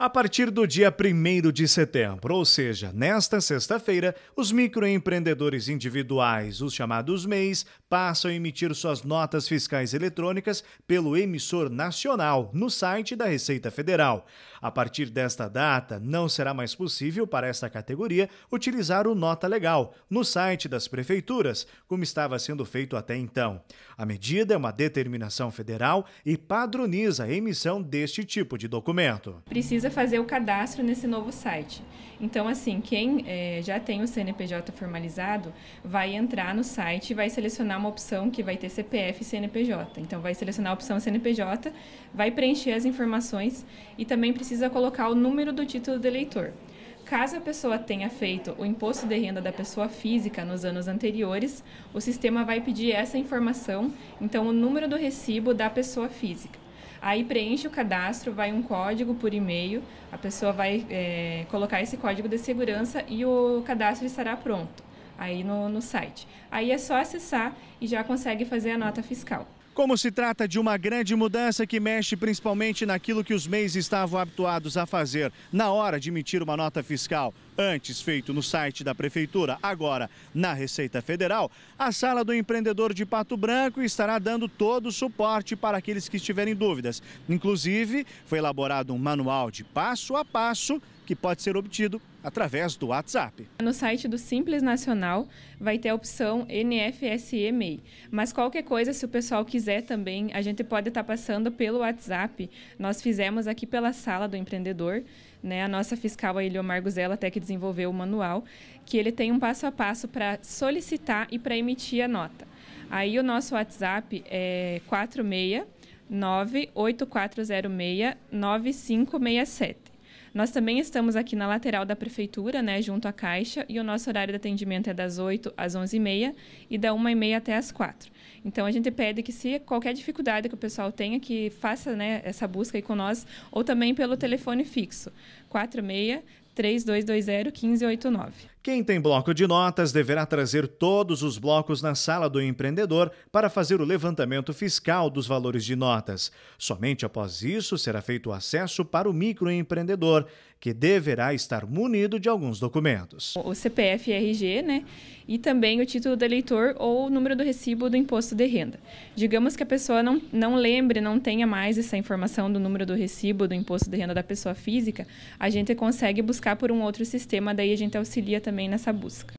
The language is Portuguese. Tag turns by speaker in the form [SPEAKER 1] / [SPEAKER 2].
[SPEAKER 1] a partir do dia 1 de setembro, ou seja, nesta sexta-feira, os microempreendedores individuais, os chamados MEIs, passam a emitir suas notas fiscais eletrônicas pelo emissor nacional no site da Receita Federal. A partir desta data, não será mais possível para esta categoria utilizar o nota legal no site das prefeituras, como estava sendo feito até então. A medida é uma determinação federal e padroniza a emissão deste tipo de documento.
[SPEAKER 2] Precisa fazer o cadastro nesse novo site. Então, assim, quem é, já tem o CNPJ formalizado vai entrar no site e vai selecionar uma opção que vai ter CPF e CNPJ. Então, vai selecionar a opção CNPJ, vai preencher as informações e também precisa colocar o número do título de eleitor. Caso a pessoa tenha feito o imposto de renda da pessoa física nos anos anteriores, o sistema vai pedir essa informação, então o número do recibo da pessoa física. Aí preenche o cadastro, vai um código por e-mail, a pessoa vai é, colocar esse código de segurança e o cadastro estará pronto aí no, no site. Aí é só acessar e já consegue fazer a nota fiscal.
[SPEAKER 1] Como se trata de uma grande mudança que mexe principalmente naquilo que os MEIs estavam habituados a fazer na hora de emitir uma nota fiscal, antes feito no site da Prefeitura, agora na Receita Federal, a Sala do Empreendedor de Pato Branco estará dando todo o suporte para aqueles que estiverem dúvidas. Inclusive, foi elaborado um manual de passo a passo que pode ser obtido através do WhatsApp.
[SPEAKER 2] No site do Simples Nacional vai ter a opção NFSE MEI, mas qualquer coisa, se o pessoal quiser também, a gente pode estar passando pelo WhatsApp. Nós fizemos aqui pela Sala do Empreendedor né? A nossa fiscal, a Iliomar Guzela, até que desenvolveu o manual, que ele tem um passo a passo para solicitar e para emitir a nota. Aí o nosso WhatsApp é 46 98406 9567. Nós também estamos aqui na lateral da prefeitura, né, junto à Caixa, e o nosso horário de atendimento é das 8 às 11h30 e da 1h30 até às 4 Então, a gente pede que se qualquer dificuldade que o pessoal tenha, que faça né, essa busca aí com nós, ou também pelo telefone fixo, 46 3220-1589.
[SPEAKER 1] Quem tem bloco de notas deverá trazer todos os blocos na sala do empreendedor para fazer o levantamento fiscal dos valores de notas. Somente após isso será feito o acesso para o microempreendedor, que deverá estar munido de alguns documentos.
[SPEAKER 2] O CPF e RG, né? E também o título do eleitor ou o número do recibo do imposto de renda. Digamos que a pessoa não, não lembre, não tenha mais essa informação do número do recibo do imposto de renda da pessoa física, a gente consegue buscar buscar por um outro sistema, daí a gente auxilia também nessa busca.